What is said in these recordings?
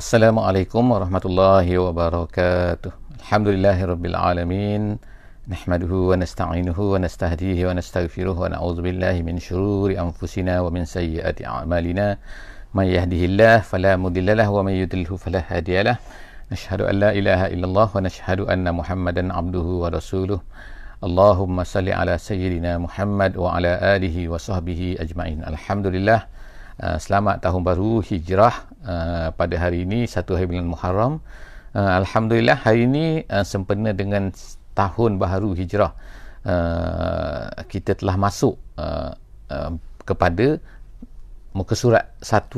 السلام عليكم ورحمة الله وبركاته الحمد لله رب العالمين نحمده ونستعينه ونستهديه ونستغفره ونعوذ بالله من شرور أنفسنا ومن سيئات أعمالنا من يهده الله فلا مضل له ومن يدله فلا هادي له نشهد أن لا إله إلا الله ونشهد أن محمدا عبده ورسوله اللهم صل على سيدنا محمد وعلى آله وصحبه أجمعين الحمد لله Ah, selamat tahun baru hijrah uh, pada hari ini satu hari bulan Muharram uh, Alhamdulillah hari ini uh, sempena dengan tahun baru hijrah uh, kita telah masuk uh, uh, kepada muka surat 100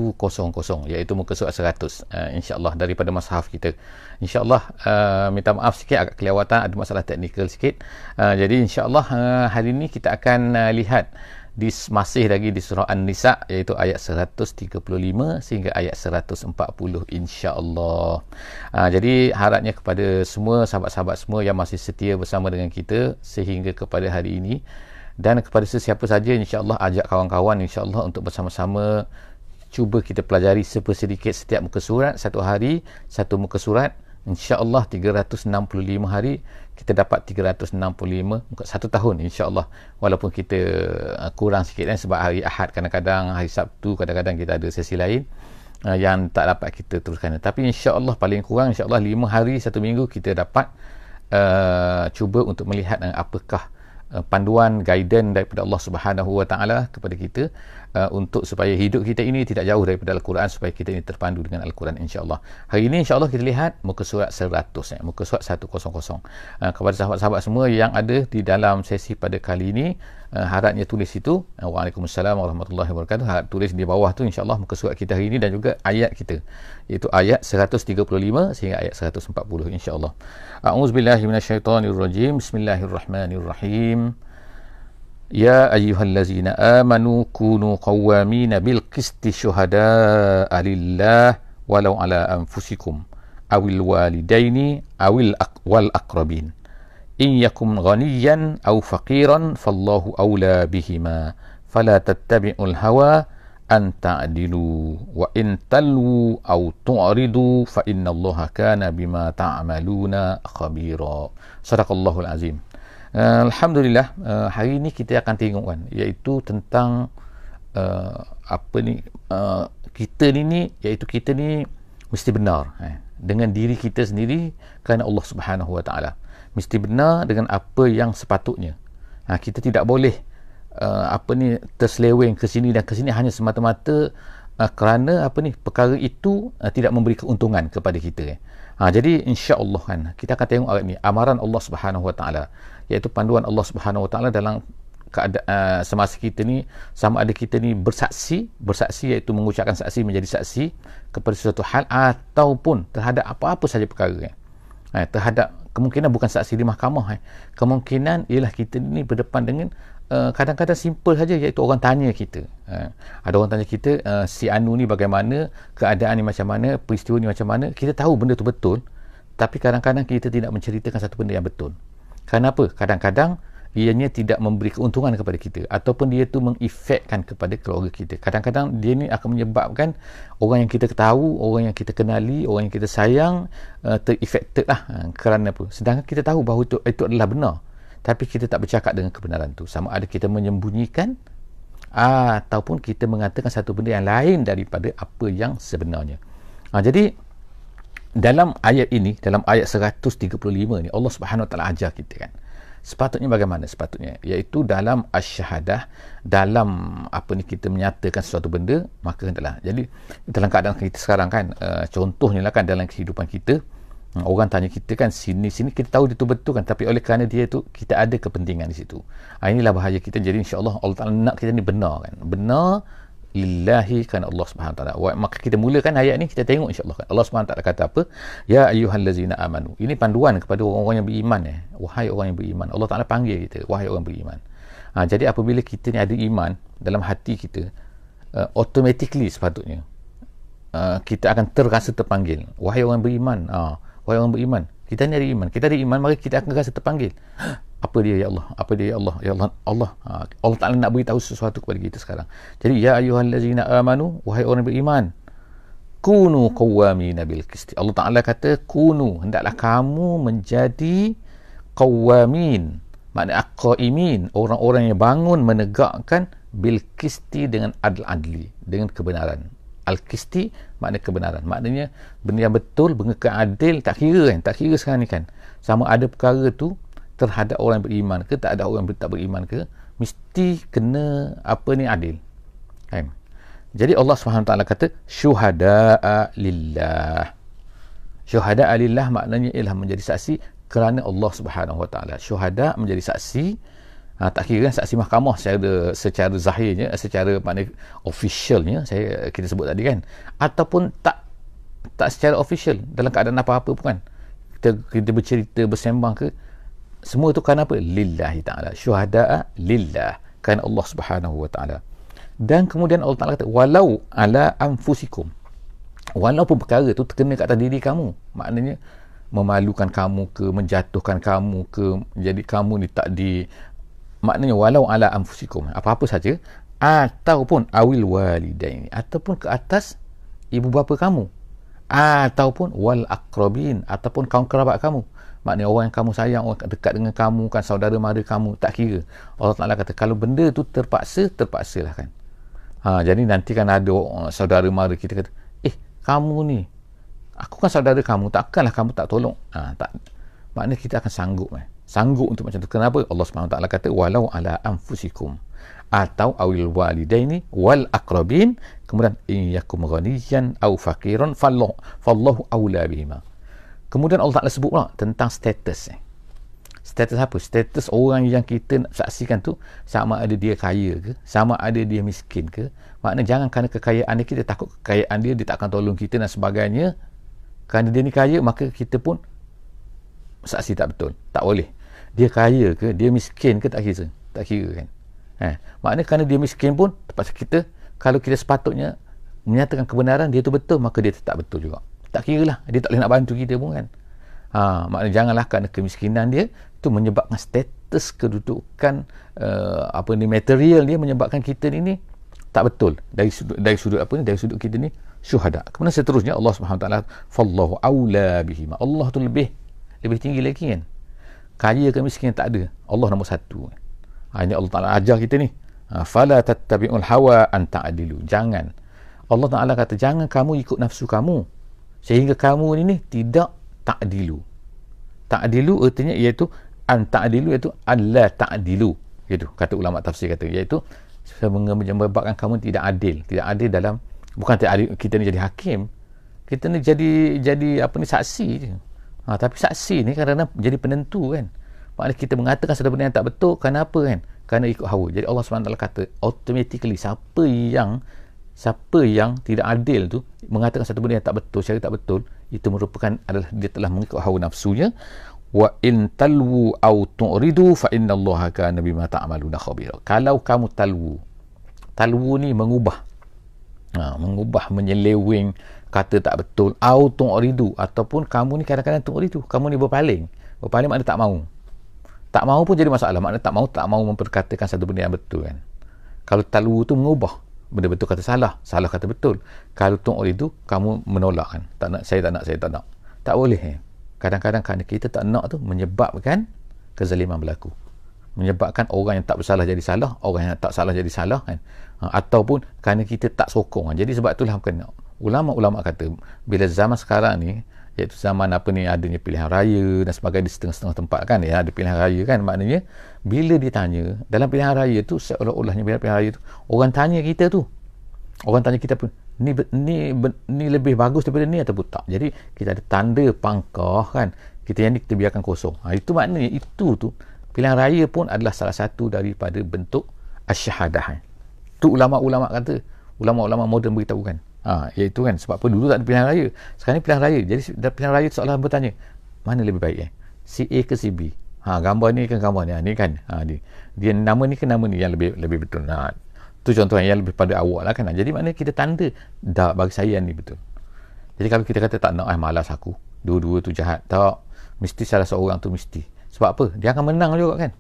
iaitu muka surat 100 uh, insyaAllah daripada mashaf kita insyaAllah uh, minta maaf sikit agak kelewatan ada masalah teknikal sikit uh, jadi insyaAllah uh, hari ini kita akan uh, lihat di masih lagi di surah An-Nisa iaitu ayat 135 sehingga ayat 140 insya-Allah. Ha, jadi harapnya kepada semua sahabat-sahabat semua yang masih setia bersama dengan kita sehingga kepada hari ini dan kepada sesiapa saja insya-Allah ajak kawan-kawan insya-Allah untuk bersama-sama cuba kita pelajari sepersedikit setiap muka surat satu hari satu muka surat insyaallah 365 hari kita dapat 365 bukan satu tahun insyaallah walaupun kita uh, kurang sikit kan sebab hari Ahad kadang-kadang hari Sabtu kadang-kadang kita ada sesi lain uh, yang tak dapat kita teruskan tapi insyaallah paling kurang insyaallah 5 hari satu minggu kita dapat uh, cuba untuk melihat uh, apakah uh, Uh, panduan guidance daripada Allah Subhanahu Wa Taala kepada kita uh, untuk supaya hidup kita ini tidak jauh daripada Al-Quran supaya kita ini terpandu dengan Al-Quran insya-Allah. Hari ini insya-Allah kita lihat muka surat 100 ya, eh, muka surat 100. Uh, kepada sahabat-sahabat semua yang ada di dalam sesi pada kali ini, Eh, harapnya tulis itu eh, Waalaikumsalam Warahmatullahi Wabarakatuh harap tulis di bawah tu insyaAllah muka surat kita hari ini dan juga ayat kita iaitu ayat 135 sehingga ayat 140 insyaAllah A'udzubillahiminasyaitanirrojim Bismillahirrahmanirrahim Ya ayyuhallazina amanu kunu qawwamina bilqisti syuhada'a lillah walau ala anfusikum awil walidaini awil aq- wal aqrabin in yakum ghaniyan aw faqiran fallahu awla bihima fala tattabi'ul hawa an ta'dilu wa in talu aw tu'ridu fa innallaha kana bima ta'maluna khabira sadaqallahu alazim uh, eh, alhamdulillah uh, hari ini kita akan tengok kan iaitu tentang uh, apa ni uh, kita ni ni iaitu kita ni mesti benar eh, dengan diri kita sendiri kerana Allah Subhanahu wa taala uh, mesti benar dengan apa yang sepatutnya ha, kita tidak boleh uh, apa ni terseleweng ke sini dan ke sini hanya semata-mata uh, kerana apa ni perkara itu uh, tidak memberi keuntungan kepada kita eh. ha, jadi Allah kan kita akan tengok ayat ni amaran Allah subhanahu wa ta'ala iaitu panduan Allah subhanahu wa ta'ala dalam keada, uh, semasa kita ni sama ada kita ni bersaksi bersaksi iaitu mengucapkan saksi menjadi saksi kepada sesuatu hal ataupun terhadap apa-apa saja perkara Eh, ha, terhadap kemungkinan bukan saksi di mahkamah eh. kemungkinan ialah kita ni berdepan dengan uh, kadang-kadang simple saja iaitu orang tanya kita eh. ada orang tanya kita uh, si Anu ni bagaimana keadaan ni macam mana peristiwa ni macam mana kita tahu benda tu betul tapi kadang-kadang kita tidak menceritakan satu benda yang betul kenapa? kadang-kadang ianya tidak memberi keuntungan kepada kita ataupun dia tu mengefekkan kepada keluarga kita kadang-kadang dia ni akan menyebabkan orang yang kita tahu orang yang kita kenali orang yang kita sayang uh, terefected lah uh, kerana apa sedangkan kita tahu bahawa itu, itu adalah benar tapi kita tak bercakap dengan kebenaran tu sama ada kita menyembunyikan uh, ataupun kita mengatakan satu benda yang lain daripada apa yang sebenarnya uh, jadi dalam ayat ini dalam ayat 135 ni Allah Subhanahu Wa Taala ajar kita kan sepatutnya bagaimana sepatutnya iaitu dalam asyhadah dalam apa ni kita menyatakan sesuatu benda maka hendaklah jadi dalam keadaan kita sekarang kan uh, contohnya lah kan dalam kehidupan kita hmm, orang tanya kita kan sini sini kita tahu dia tu betul kan tapi oleh kerana dia tu kita ada kepentingan di situ ah, inilah bahaya kita jadi insyaAllah Allah Ta'ala nak kita ni benar kan benar lillahi kerana Allah Subhanahu taala. Maka kita mulakan ayat ni kita tengok insya-Allah kan. Allah Subhanahu taala kata apa? Ya ayyuhallazina amanu. Ini panduan kepada orang-orang yang beriman eh. Wahai orang yang beriman. Allah Taala panggil kita wahai orang beriman. Ha, jadi apabila kita ni ada iman dalam hati kita uh, automatically sepatutnya uh, kita akan terasa terpanggil wahai orang beriman. Ha, wahai orang beriman kita ni ada iman kita ada iman maka kita akan rasa terpanggil apa dia ya Allah apa dia ya Allah ya Allah Allah ha, Allah Taala nak beritahu sesuatu kepada kita sekarang jadi ya ayyuhallazina amanu wahai orang beriman kunu qawwamina bil kisti Allah Taala kata kunu hendaklah kamu menjadi qawwamin makna aqaimin orang-orang yang bangun menegakkan bil kisti dengan adl adli dengan kebenaran al-kisti makna kebenaran maknanya benda yang betul benda keadil tak kira kan tak kira sekarang ni kan sama ada perkara tu terhadap orang yang beriman ke tak ada orang yang tak beriman ke mesti kena apa ni adil kan jadi Allah SWT kata syuhada'a lillah syuhada'a lillah maknanya ialah menjadi saksi kerana Allah Subhanahu Wa Taala syuhada menjadi saksi Ha, tak kira kan saksi mahkamah secara secara zahirnya secara makna officialnya saya kita sebut tadi kan ataupun tak tak secara official dalam keadaan apa-apa pun kan kita kita bercerita bersembang ke semua itu kerana apa lillahi taala syuhada lillah kerana Allah Subhanahu wa taala dan kemudian Allah Taala kata walau ala anfusikum walaupun perkara itu terkena kat atas diri kamu maknanya memalukan kamu ke menjatuhkan kamu ke jadi kamu ni tak di maknanya walau ala anfusikum apa-apa saja ataupun awil walidain ataupun ke atas ibu bapa kamu ataupun wal akrabin ataupun kaum kerabat kamu maknanya orang yang kamu sayang orang dekat dengan kamu kan saudara mara kamu tak kira Allah Ta'ala kata kalau benda tu terpaksa terpaksalah kan ha, jadi nanti kan ada oh, saudara mara kita kata eh kamu ni aku kan saudara kamu takkanlah kamu tak tolong ha, tak maknanya kita akan sanggup eh sanggup untuk macam tu kenapa Allah SWT kata walau ala anfusikum atau awil walidaini wal aqrabin kemudian in yakum ghaniyan aw faqiran fallahu fallahu aula bihima kemudian Allah Taala sebut pula tentang status eh. status apa status orang yang kita saksikan tu sama ada dia kaya ke sama ada dia miskin ke maknanya jangan kerana kekayaan dia kita takut kekayaan dia dia tak akan tolong kita dan sebagainya kerana dia ni kaya maka kita pun saksi tak betul tak boleh dia kaya ke dia miskin ke tak kira tak kira kan eh, maknanya kerana dia miskin pun terpaksa kita kalau kita sepatutnya menyatakan kebenaran dia tu betul maka dia tetap betul juga tak kira lah dia tak boleh nak bantu kita pun kan ha, maknanya janganlah kerana kemiskinan dia tu menyebabkan status kedudukan uh, apa ni material dia menyebabkan kita ni ni tak betul dari sudut dari sudut apa ni dari sudut kita ni syuhada kemudian seterusnya Allah Subhanahu taala fallahu aula bihima Allah tu lebih lebih tinggi lagi kan kaya ke miskin tak ada Allah nombor satu ha, ini Allah Ta'ala ajar kita ni ha, fala tattabi'ul hawa an ta'adilu jangan Allah Ta'ala kata jangan kamu ikut nafsu kamu sehingga kamu ni ni tidak ta'adilu ta'adilu artinya iaitu an ta'adilu iaitu Allah ta'adilu gitu kata ulama tafsir kata iaitu menyebabkan kamu tidak adil tidak adil dalam bukan tidak adil, kita ni jadi hakim kita ni jadi jadi apa ni saksi je Ha, tapi saksi ni kadang-kadang jadi penentu kan. Maknanya kita mengatakan sesuatu benda yang tak betul kenapa kan? Kerana ikut hawa. Jadi Allah SWT kata automatically siapa yang siapa yang tidak adil tu mengatakan satu benda yang tak betul secara tak betul itu merupakan adalah dia telah mengikut hawa nafsunya wa in talwu au tu'ridu fa innallaha kana bima ta'maluna khabir kalau kamu talwu talwu ni mengubah ha, mengubah menyeleweng kata tak betul au tu'ridu ataupun kamu ni kadang-kadang tu'ridu kamu ni berpaling berpaling maknanya tak mau tak mau pun jadi masalah maknanya tak mau tak mau memperkatakan satu benda yang betul kan kalau talu tu mengubah benda betul kata salah salah kata betul kalau tung tu'ridu kamu menolak kan tak nak saya tak nak saya tak nak tak boleh eh? kadang-kadang kerana kita tak nak tu menyebabkan kezaliman berlaku menyebabkan orang yang tak bersalah jadi salah orang yang tak salah jadi salah kan ha, ataupun kerana kita tak sokong kan? jadi sebab itulah kena ulama-ulama kata bila zaman sekarang ni iaitu zaman apa ni adanya pilihan raya dan sebagainya di setengah-setengah tempat kan ya ada pilihan raya kan maknanya bila ditanya dalam pilihan raya tu seolah-olahnya bila pilihan raya tu orang tanya kita tu orang tanya kita pun ni ni ni lebih bagus daripada ni atau tak jadi kita ada tanda pangkah kan kita yang ni kita biarkan kosong ha, itu maknanya itu tu pilihan raya pun adalah salah satu daripada bentuk asyhadah tu ulama-ulama kata ulama-ulama moden beritahu kan Ha, iaitu ya, kan sebab apa dulu tak ada pilihan raya. Sekarang ni pilihan raya. Jadi pilihan raya seolah-olah bertanya, mana lebih baik eh? Si A ke si B? Ha, gambar ni kan gambar ni? Ha, ni kan? Ha, dia. dia nama ni ke nama ni yang lebih lebih betul? Ha, tu contoh yang lebih pada awak lah kan? Ha, jadi mana kita tanda dah bagi saya yang ni betul. Jadi kalau kita kata tak nak, eh malas aku. Dua-dua tu jahat. Tak. Mesti salah seorang tu mesti. Sebab apa? Dia akan menang juga kan?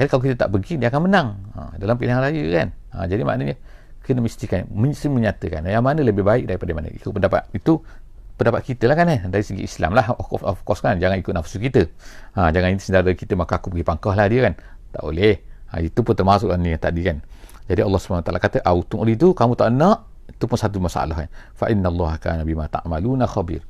Jadi kalau kita tak pergi, dia akan menang. Ha, dalam pilihan raya kan? Ha, jadi maknanya, kena mestikan mesti menyatakan yang mana lebih baik daripada mana ikut pendapat itu pendapat kita lah kan eh dari segi Islam lah of, of course kan jangan ikut nafsu kita ha, jangan ini sendara kita maka aku pergi pangkah lah dia kan tak boleh ha, itu pun termasuk lah ni yang tadi kan jadi Allah SWT kata autum itu kamu tak nak itu pun satu masalah kan fa inna Allah kana bima ta'maluna khabir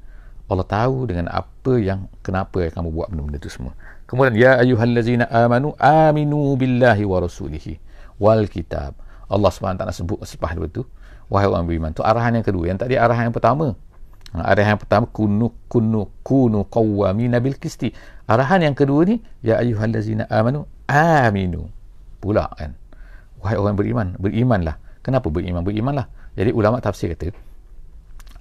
Allah tahu dengan apa yang kenapa yang kamu buat benda-benda itu semua kemudian ya ayuhallazina amanu aminu billahi wa rasulihi wal kitab Allah SWT sebut sepah dua tu wahai orang beriman tu arahan yang kedua yang tadi arahan yang pertama ha, arahan yang pertama kunu kunu kunu qawwamina bil kisti arahan yang kedua ni ya ayyuhallazina amanu aminu pula kan wahai orang beriman beriman lah kenapa beriman beriman lah jadi ulama tafsir kata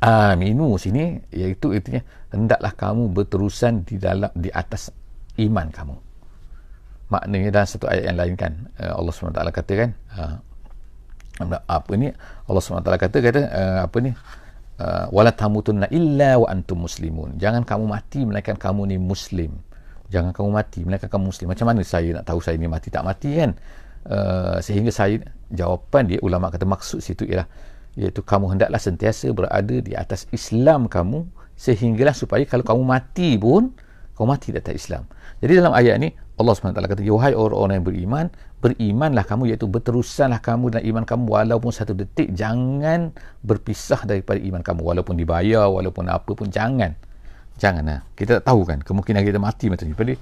aminu sini iaitu itunya hendaklah kamu berterusan di dalam di atas iman kamu maknanya dalam satu ayat yang lain kan eh, Allah SWT kata kan eh, apa ni Allah SWT kata kata uh, apa ni eh, wala tamutunna illa wa antum muslimun jangan kamu mati melainkan kamu ni muslim jangan kamu mati melainkan kamu muslim macam mana saya nak tahu saya ni mati tak mati kan uh, sehingga saya jawapan dia ulama kata maksud situ ialah iaitu kamu hendaklah sentiasa berada di atas Islam kamu sehinggalah supaya kalau kamu mati pun kamu mati di atas Islam jadi dalam ayat ni Allah SWT kata yohai orang-orang yang beriman berimanlah kamu iaitu berterusanlah kamu dalam iman kamu walaupun satu detik jangan berpisah daripada iman kamu walaupun dibayar walaupun apa pun jangan jangan lah kita tak tahu kan kemungkinan kita mati macam ni jadi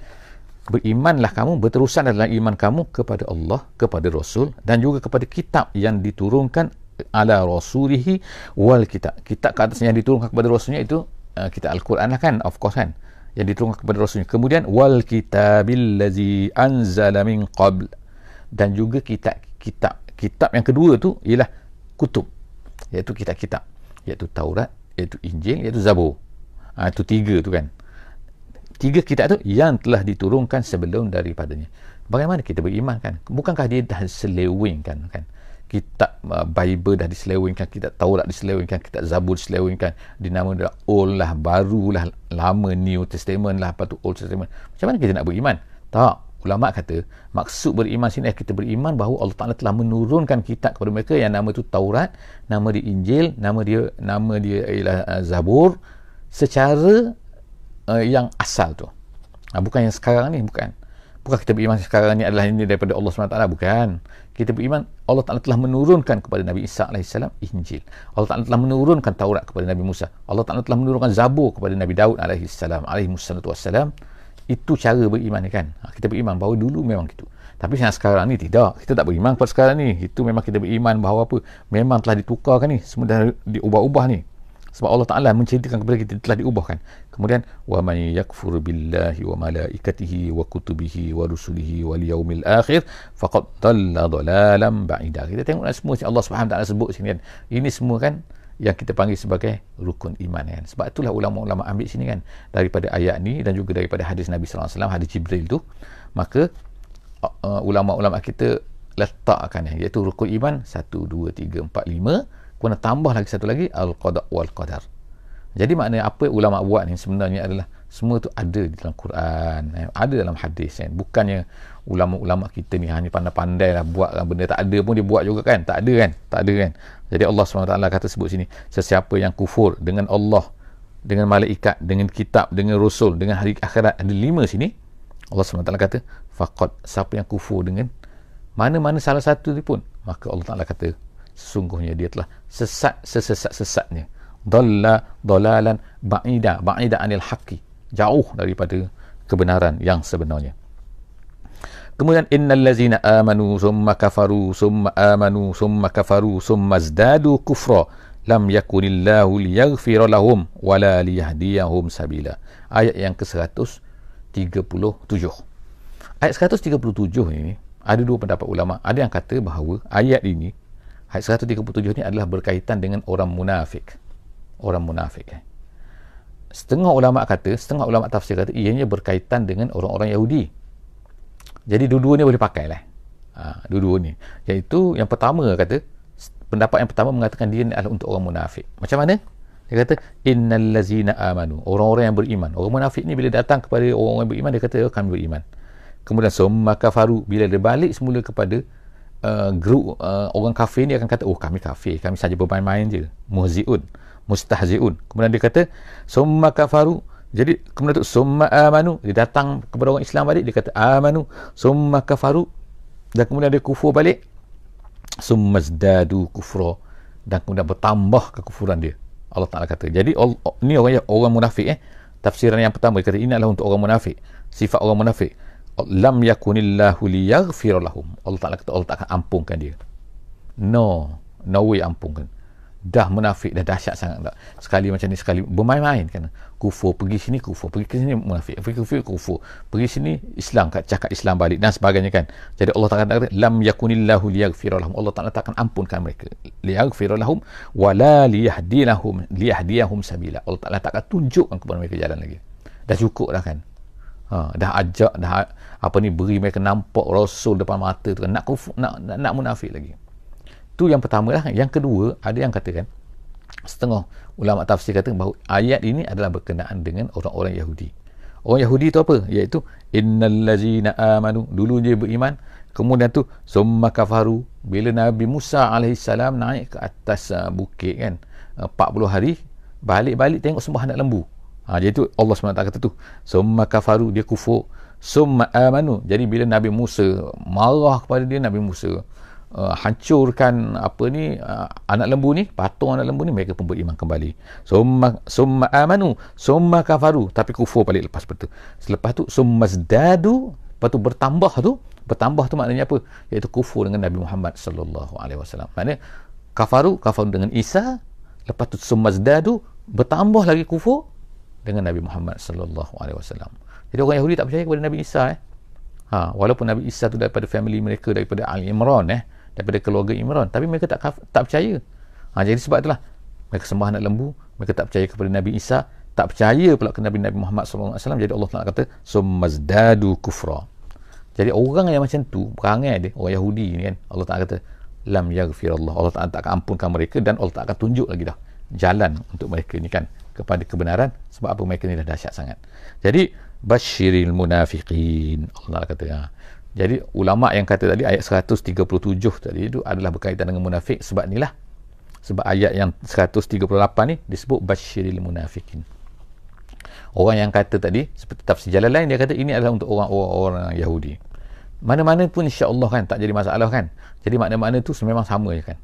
berimanlah kamu berterusan dalam iman kamu kepada Allah kepada Rasul dan juga kepada kitab yang diturunkan ala rasulihi wal kitab kitab ke atas yang diturunkan kepada Rasulnya itu uh, kitab Al-Quran lah kan of course kan yang diturunkan kepada Rasulnya kemudian wal kitabil lazi anzala min qabl dan juga kitab kitab kitab yang kedua tu ialah kutub iaitu kitab-kitab iaitu Taurat iaitu Injil iaitu Zabur ha, itu tiga tu kan tiga kitab tu yang telah diturunkan sebelum daripadanya bagaimana kita beriman kan bukankah dia dah selewengkan kan kitab uh, Bible dah diselewengkan kitab Taurat diselewengkan kitab Zabur diselewengkan dinama dia old lah baru lah lama New Testament lah lepas tu Old Testament macam mana kita nak beriman tak Ulama kata, maksud beriman sini kita beriman bahawa Allah Taala telah menurunkan kitab kepada mereka yang nama itu Taurat, nama dia Injil, nama dia nama dia ialah eh, Zabur secara uh, yang asal tu. Nah, bukan yang sekarang ni, bukan. Bukan kita beriman sekarang ni adalah ini daripada Allah SWT Bukan Kita beriman Allah Ta'ala telah menurunkan kepada Nabi Isa AS Injil Allah Ta'ala telah menurunkan Taurat kepada Nabi Musa Allah Ta'ala telah menurunkan Zabur kepada Nabi Daud AS Alayhi Musa AS itu cara beriman kan ha, kita beriman bahawa dulu memang gitu tapi yang sekarang ni tidak kita tak beriman pada sekarang ni itu memang kita beriman bahawa apa memang telah ditukarkan ni semua dah diubah-ubah ni sebab Allah Taala menceritakan kepada kita telah diubahkan kemudian wa may yakfur billahi wa malaikatihi wa kutubihi wa rusulihi wal yaumil akhir faqad dhalla dhalalan ba'ida kita tengoklah semua yang Allah Subhanahu Taala sebut sini kan ini semua kan yang kita panggil sebagai rukun iman kan. Sebab itulah ulama-ulama ambil sini kan daripada ayat ni dan juga daripada hadis Nabi sallallahu alaihi wasallam hadis Jibril tu. Maka uh, uh ulama-ulama kita letakkan ya iaitu rukun iman 1 2 3 4 5 kena tambah lagi satu lagi al-qada wal qadar. Jadi maknanya apa ulama buat ni sebenarnya adalah semua tu ada di dalam Quran eh? ada dalam hadis kan bukannya ulama-ulama kita ni hanya pandai-pandai lah buat lah benda tak ada pun dia buat juga kan tak ada kan tak ada kan jadi Allah SWT kata sebut sini sesiapa yang kufur dengan Allah dengan malaikat dengan kitab dengan rasul dengan hari akhirat ada lima sini Allah SWT kata faqad siapa yang kufur dengan mana-mana salah satu ni pun maka Allah Taala kata Sungguhnya dia telah sesat sesesat-sesatnya dalla dalalan ba'ida ba'ida anil haqqi jauh daripada kebenaran yang sebenarnya. Kemudian innal ladzina amanu summa kafaru summa amanu summa kafaru summa zdadu kufra lam yakunillahu liyaghfira lahum wala liyahdiyahum sabila. Ayat yang ke-137. Ayat 137 ini ada dua pendapat ulama. Ada yang kata bahawa ayat ini ayat 137 ini adalah berkaitan dengan orang munafik. Orang munafik. Eh? setengah ulama kata setengah ulama tafsir kata ianya berkaitan dengan orang-orang Yahudi jadi dua-dua ni boleh pakai lah ha, dua-dua ni iaitu yang pertama kata pendapat yang pertama mengatakan dia ni adalah untuk orang munafik macam mana? dia kata innal lazina amanu orang-orang yang beriman orang munafik ni bila datang kepada orang-orang yang beriman dia kata oh, kami beriman kemudian summa kafaru bila dia balik semula kepada uh, grup uh, orang kafir ni akan kata oh kami kafir kami saja bermain-main je muhziun mustahziun. Kemudian dia kata summa kafaru. Jadi kemudian tu summa amanu dia datang kepada orang Islam balik dia kata amanu summa kafaru dan kemudian dia kufur balik summa zdadu kufra dan kemudian bertambah kekufuran dia. Allah Taala kata. Jadi ni orang yang orang munafik eh. Tafsiran yang pertama dia kata ini adalah untuk orang munafik. Sifat orang munafik. Lam yakunillahu liyaghfir Allah Taala kata Allah Taala akan ampunkan dia. No, no way ampunkan dah munafik dah dahsyat sangat tak sekali macam ni sekali bermain-main kan kufur pergi sini kufur pergi ke sini munafik pergi kufur kufur pergi sini Islam kat cakap Islam balik dan sebagainya kan jadi Allah Taala kata lam yakunillahu liyaghfira lahum Allah Taala takkan ampunkan mereka liyaghfira lahum wala liyahdilahum liyahdiyahum sabila Allah Taala takkan tunjukkan kepada mereka jalan lagi dah cukup dah kan ha, dah ajak dah apa ni beri mereka nampak rasul depan mata tu kan nak kufur nak, nak, nak munafik lagi tu yang pertama lah yang kedua ada yang katakan setengah ulama tafsir kata bahawa ayat ini adalah berkenaan dengan orang-orang Yahudi orang Yahudi tu apa iaitu innallazina amanu dulu dia beriman kemudian tu summa kafaru bila Nabi Musa alaihissalam naik ke atas uh, bukit kan uh, 40 hari balik-balik tengok semua anak lembu ha, jadi tu Allah SWT kata tu summa kafaru dia kufur summa amanu jadi bila Nabi Musa marah kepada dia Nabi Musa uh, uh, hancurkan apa ni uh, anak lembu ni patung anak lembu ni mereka pun beriman kembali summa summa amanu summa kafaru tapi kufur balik lepas betul selepas tu summa zdadu lepas tu bertambah tu bertambah tu maknanya apa iaitu kufur dengan Nabi Muhammad sallallahu alaihi wasallam maknanya kafaru kafaru dengan Isa lepas tu summa zdadu bertambah lagi kufur dengan Nabi Muhammad sallallahu alaihi wasallam jadi orang Yahudi tak percaya kepada Nabi Isa eh Ha, walaupun Nabi Isa tu daripada family mereka daripada Al Imran eh daripada keluarga Imran tapi mereka tak tak percaya ha, jadi sebab itulah mereka sembah anak lembu mereka tak percaya kepada Nabi Isa tak percaya pula kepada Nabi Muhammad SAW jadi Allah Taala kata sumazdadu kufra jadi orang yang macam tu perangai dia orang Yahudi ni kan Allah Taala kata lam yaghfir Allah Allah Taala tak akan ampunkan mereka dan Allah Taala akan tunjuk lagi dah jalan untuk mereka ni kan kepada kebenaran sebab apa mereka ni dah dahsyat sangat jadi bashiril munafiqin Allah Taala kata ha, jadi ulama yang kata tadi ayat 137 tadi itu adalah berkaitan dengan munafik sebab inilah sebab ayat yang 138 ni disebut basyiril munafikin orang yang kata tadi seperti tafsir jalan lain dia kata ini adalah untuk orang-orang orang Yahudi mana-mana pun insya Allah kan tak jadi masalah kan jadi makna-makna tu memang sama je kan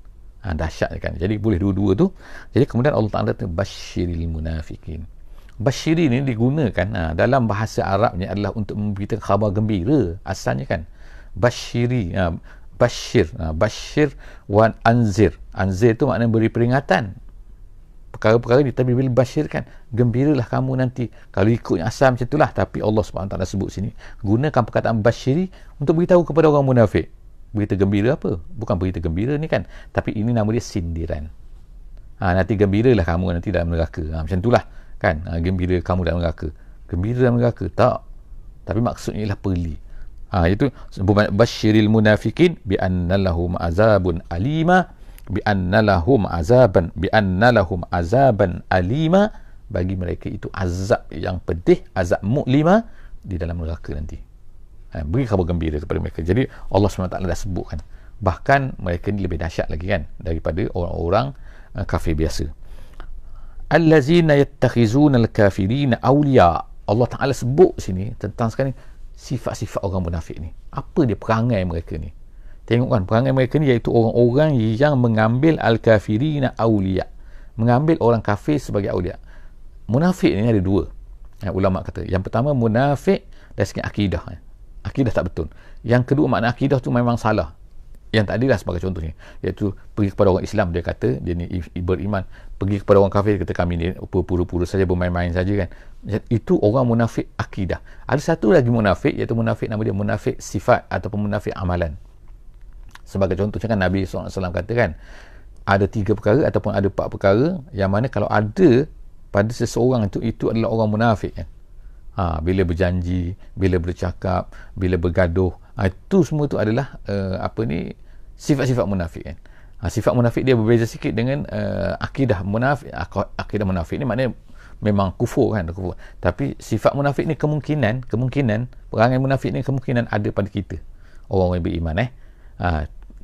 ha, dahsyat kan jadi boleh dua-dua tu jadi kemudian Allah Ta'ala tu basyiril munafikin Bashiri ni digunakan ha, dalam bahasa Arabnya adalah untuk memberitakan khabar gembira asalnya kan Bashiri ha, Bashir ha, Bashir wan Anzir Anzir tu maknanya beri peringatan perkara-perkara ni tapi bila Bashir kan gembiralah kamu nanti kalau ikut yang asal macam itulah tapi Allah SWT sebut sini gunakan perkataan Bashiri untuk beritahu kepada orang munafik berita gembira apa bukan berita gembira ni kan tapi ini nama dia sindiran ha, nanti gembiralah kamu nanti dalam neraka ha, macam itulah kan ha, gembira kamu dalam neraka gembira dalam neraka tak tapi maksudnya ialah peli ha, itu basyiril munafikin bi annalahum azabun alima bi annalahum azaban bi annalahum azaban alima bagi mereka itu azab yang pedih azab muklima di dalam neraka nanti ha, beri khabar gembira kepada mereka jadi Allah SWT dah sebutkan bahkan mereka ni lebih dahsyat lagi kan daripada orang-orang ha, kafir biasa allazina yattakhizuna alkafirina awliya Allah Taala sebut sini tentang sekali sifat-sifat orang munafik ni apa dia perangai mereka ni tengok kan perangai mereka ni iaitu orang-orang yang mengambil al-kafirin, alkafirina awliya mengambil orang kafir sebagai awliya munafik ni ada dua ya, ulama kata yang pertama munafik dari segi akidah eh. akidah tak betul yang kedua makna akidah tu memang salah yang tak adillah sebagai contohnya iaitu pergi kepada orang Islam dia kata dia ni beriman pergi kepada orang kafir dia kata kami ni pura-pura saja bermain-main saja kan ya, itu orang munafik akidah ada satu lagi munafik iaitu munafik nama dia munafik sifat ataupun munafik amalan sebagai contoh kan Nabi SAW kata kan ada tiga perkara ataupun ada empat perkara yang mana kalau ada pada seseorang itu itu adalah orang munafik kan ha, bila berjanji bila bercakap bila bergaduh ha, itu semua itu adalah uh, apa ni sifat-sifat munafik kan ha, sifat munafik dia berbeza sikit dengan uh, akidah munafik akidah munafik ni maknanya memang kufur kan kufur. tapi sifat munafik ni kemungkinan kemungkinan perangai munafik ni kemungkinan ada pada kita orang-orang yang beriman eh ha,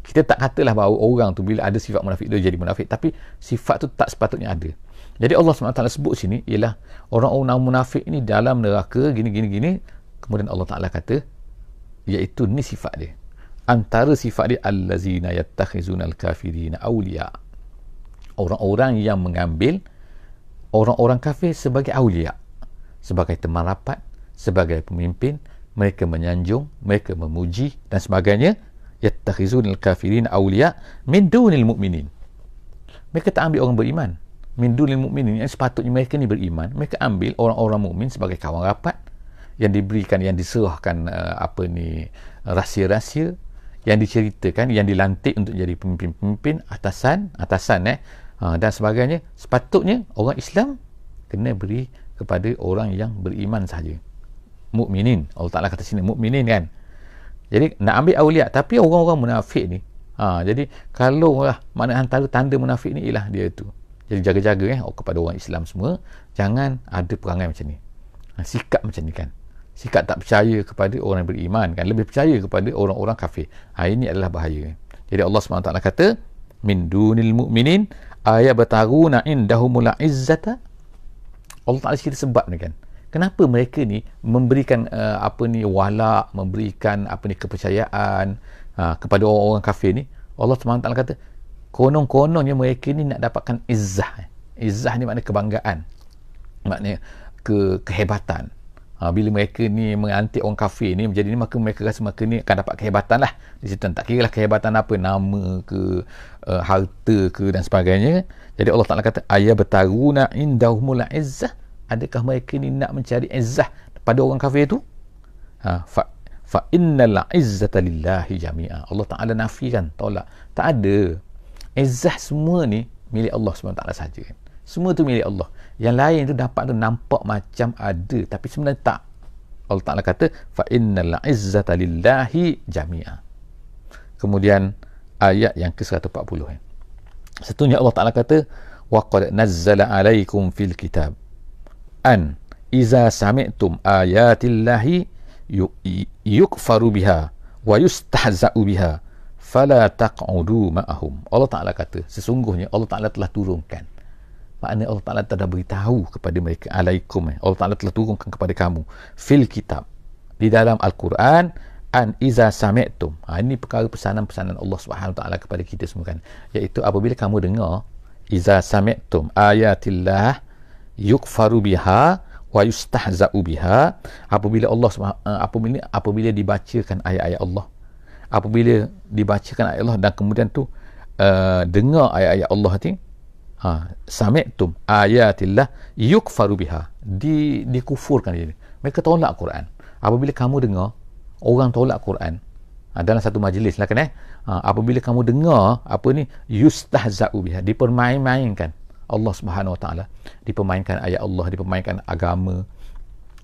kita tak katalah bahawa orang tu bila ada sifat munafik dia jadi munafik tapi sifat tu tak sepatutnya ada jadi Allah SWT sebut sini ialah orang-orang munafik ni dalam neraka gini gini gini kemudian Allah Taala kata iaitu ni sifat dia antara sifat dia allazina al kafirin awliya orang-orang yang mengambil orang-orang kafir sebagai awliya sebagai teman rapat sebagai pemimpin mereka menyanjung mereka memuji dan sebagainya yattakhizunal kafirina awliya min dunil mu'minin mereka tak ambil orang beriman min dunil mu'minin yang sepatutnya mereka ni beriman mereka ambil orang-orang mukmin sebagai kawan rapat yang diberikan yang diserahkan uh, apa ni rahsia-rahsia yang diceritakan yang dilantik untuk jadi pemimpin-pemimpin atasan atasan eh ha, dan sebagainya sepatutnya orang Islam kena beri kepada orang yang beriman saja mukminin Allah Taala kata sini mu'minin kan jadi nak ambil auliat tapi orang-orang munafik ni ha, jadi kalau lah mana antara tanda munafik ni ialah dia tu jadi jaga-jaga eh kepada orang Islam semua jangan ada perangai macam ni ha, sikap macam ni kan sikap tak percaya kepada orang yang beriman kan lebih percaya kepada orang-orang kafir ha, ini adalah bahaya jadi Allah SWT kata min dunil mu'minin ayah bataruna indahumul izzata Allah Ta'ala cerita sebab ni kan kenapa mereka ni memberikan uh, apa ni wala memberikan apa ni kepercayaan uh, kepada orang-orang kafir ni Allah SWT kata konon-kononnya mereka ni nak dapatkan izzah izzah ni makna kebanggaan maknanya ke, kehebatan Ha, bila mereka ni mengantik orang kafir ni menjadi ni maka mereka rasa maka ni akan dapat kehebatan lah di situ tak kira lah kehebatan apa nama ke uh, harta ke dan sebagainya jadi Allah Ta'ala kata ayah bertaruna indahumul izzah adakah mereka ni nak mencari izzah pada orang kafir tu ha, fa, fa innal izzata lillahi jami'a Allah Ta'ala nafikan tolak tak ada izzah semua ni milik Allah SWT sahaja kan? semua tu milik Allah yang lain tu dapat tu nampak macam ada tapi sebenarnya tak Allah Ta'ala kata fa innal izzata lillahi jami'a kemudian ayat yang ke-140 eh. setunya Allah Ta'ala kata waqad nazzala alaikum fil kitab an iza sami'tum ayatillahi yukfaru biha wa yustahza'u biha fala taq'udu ma'ahum Allah Ta'ala kata sesungguhnya Allah Ta'ala telah turunkan maknanya Allah Ta'ala telah beritahu kepada mereka alaikum eh. Allah Ta'ala telah turunkan kepada kamu fil kitab di dalam Al-Quran an izah sami'tum ha, ini perkara pesanan-pesanan Allah Subhanahu Ta'ala kepada kita semua kan iaitu apabila kamu dengar iza sami'tum ayatillah yukfaru biha wa yustahza'u biha apabila Allah eh, apabila apabila dibacakan ayat-ayat Allah apabila dibacakan ayat Allah dan kemudian tu uh, dengar ayat-ayat Allah ni ha, sami'tum ayatillah yukfaru biha di dikufurkan dia mereka tolak Quran apabila kamu dengar orang tolak Quran ha, dalam satu majlis lah kan eh ha, apabila kamu dengar apa ni yustahza'u biha dipermain-mainkan Allah Subhanahu Wa Taala dipermainkan ayat Allah dipermainkan agama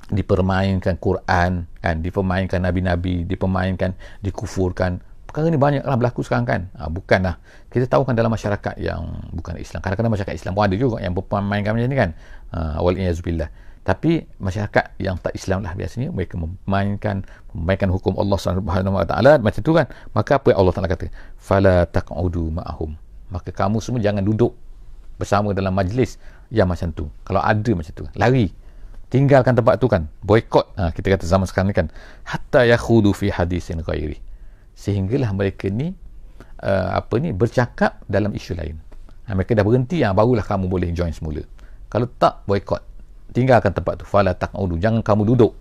dipermainkan Quran kan dipermainkan nabi-nabi dipermainkan dikufurkan perkara ni lah berlaku sekarang kan ha, bukanlah kita tahu kan dalam masyarakat yang bukan Islam kadang-kadang masyarakat Islam pun ada juga yang bermainkan macam ni kan awalnya ha, inyazubillah tapi masyarakat yang tak Islam lah biasanya mereka memainkan memainkan hukum Allah SWT macam tu kan maka apa yang Allah Taala kata fala taq'udu ma'ahum maka kamu semua jangan duduk bersama dalam majlis yang macam tu kalau ada macam tu lari tinggalkan tempat tu kan Boycott. ha, kita kata zaman sekarang ni kan hatta yakhudu fi hadisin ghairi sehinggalah mereka ni uh, apa ni bercakap dalam isu lain ha, mereka dah berhenti ya, barulah kamu boleh join semula kalau tak boykot tinggalkan tempat tu fala taqudu jangan kamu duduk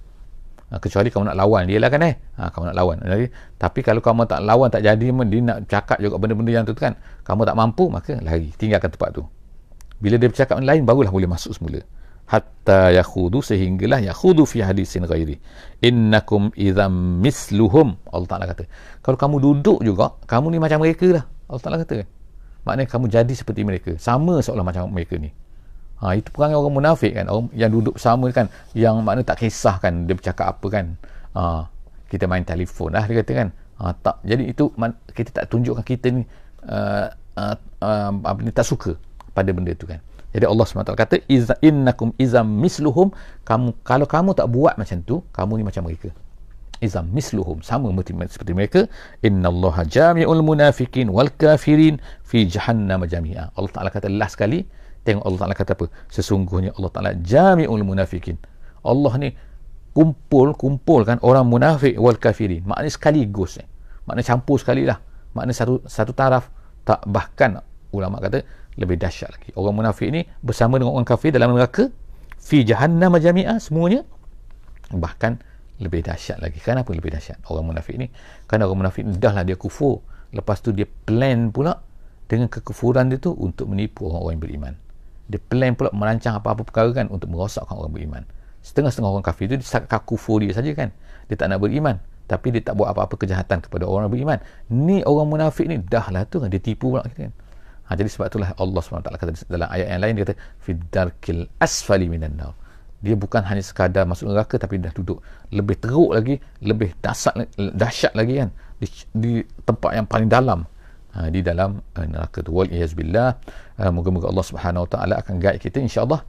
ha, kecuali kamu nak lawan dia lah kan eh ha, kamu nak lawan jadi, tapi kalau kamu tak lawan tak jadi dia nak cakap juga benda-benda yang tu kan kamu tak mampu maka lari tinggalkan tempat tu bila dia bercakap dengan lain barulah boleh masuk semula hatta yakhudu sehinggalah yakhudu fi hadisin ghairi innakum idham misluhum Allah Ta'ala kata kalau kamu duduk juga kamu ni macam mereka lah Allah Ta'ala kata maknanya kamu jadi seperti mereka sama seolah macam mereka ni ha, itu perangai orang munafik kan orang yang duduk sama kan yang makna tak kisah kan dia bercakap apa kan ha, kita main telefon lah dia kata kan ha, tak jadi itu kita tak tunjukkan kita ni uh, uh, uh, apa ni tak suka pada benda tu kan jadi Allah SWT kata Iza, innakum izam misluhum kamu kalau kamu tak buat macam tu kamu ni macam mereka izam misluhum sama seperti mereka innallaha jami'ul munafikin wal kafirin fi jahannam jami'a Allah Taala kata last sekali tengok Allah Taala kata apa sesungguhnya Allah Taala jami'ul munafikin Allah ni kumpul kumpulkan orang munafik wal kafirin maknanya sekali gus eh. maknanya campur sekali lah maknanya satu satu taraf tak bahkan ulama kata lebih dahsyat lagi orang munafik ni bersama dengan orang kafir dalam neraka fi jahannam jami'a semuanya bahkan lebih dahsyat lagi kenapa lebih dahsyat orang munafik ni kerana orang munafik ni lah dia kufur lepas tu dia plan pula dengan kekufuran dia tu untuk menipu orang-orang yang beriman dia plan pula merancang apa-apa perkara kan untuk merosakkan orang beriman setengah-setengah orang kafir tu dia sangat kufur dia saja kan dia tak nak beriman tapi dia tak buat apa-apa kejahatan kepada orang beriman ni orang munafik ni lah tu kan dia tipu pula kita kan Ha, jadi sebab itulah Allah SWT kata dalam ayat yang lain, dia kata, Fiddarkil asfali minan nar. Dia bukan hanya sekadar masuk neraka, tapi dah duduk lebih teruk lagi, lebih dasar, dahsyat lagi kan. Di, di tempat yang paling dalam ha, di dalam uh, neraka tu wal iyazbillah uh, ha, moga-moga Allah subhanahu wa ta'ala akan guide kita insyaAllah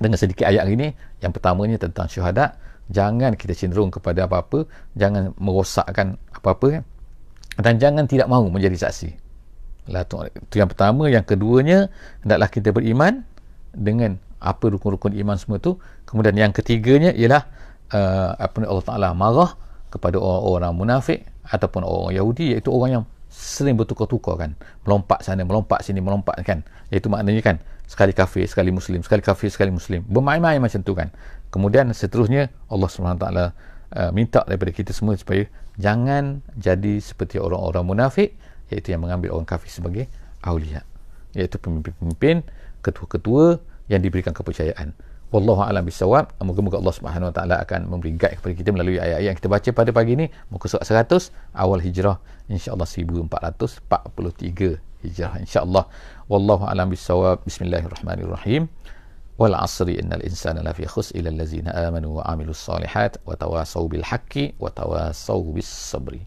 dengan sedikit ayat hari ni yang pertamanya tentang syuhadat jangan kita cenderung kepada apa-apa jangan merosakkan apa-apa kan. dan jangan tidak mahu menjadi saksi lah tu, tu yang pertama yang keduanya hendaklah kita beriman dengan apa rukun-rukun iman semua tu kemudian yang ketiganya ialah uh, apa Allah Taala marah kepada orang-orang munafik ataupun orang Yahudi iaitu orang yang sering bertukar-tukar kan melompat sana melompat sini melompat kan iaitu maknanya kan sekali kafir sekali muslim sekali kafir sekali muslim bermain-main macam tu kan kemudian seterusnya Allah Subhanahu Taala uh, minta daripada kita semua supaya jangan jadi seperti orang-orang munafik iaitu yang mengambil orang kafir sebagai awliya iaitu pemimpin-pemimpin ketua-ketua yang diberikan kepercayaan wallahu alam bisawab Semoga moga Allah Subhanahu wa taala akan memberi guide kepada kita melalui ayat-ayat yang kita baca pada pagi ini muka surat 100 awal hijrah insyaallah 1443 hijrah insyaallah wallahu alam bisawab bismillahirrahmanirrahim wal asri innal insana lafi khus ila allazina amanu wa amilus salihat wa tawasaw bil haqqi wa tawasaw bis sabri